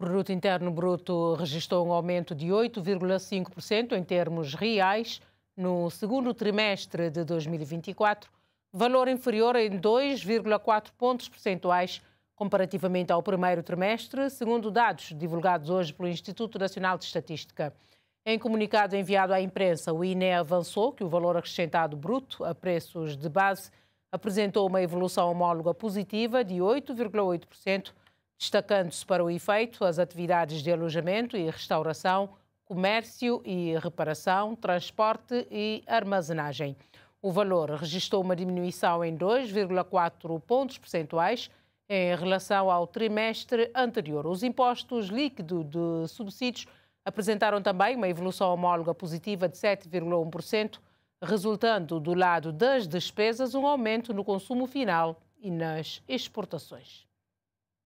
O produto interno bruto registrou um aumento de 8,5% em termos reais no segundo trimestre de 2024, valor inferior em 2,4 pontos percentuais comparativamente ao primeiro trimestre, segundo dados divulgados hoje pelo Instituto Nacional de Estatística. Em comunicado enviado à imprensa, o INE avançou que o valor acrescentado bruto a preços de base apresentou uma evolução homóloga positiva de 8,8% destacando-se para o efeito as atividades de alojamento e restauração, comércio e reparação, transporte e armazenagem. O valor registrou uma diminuição em 2,4 pontos percentuais em relação ao trimestre anterior. Os impostos líquidos de subsídios apresentaram também uma evolução homóloga positiva de 7,1%, resultando do lado das despesas um aumento no consumo final e nas exportações.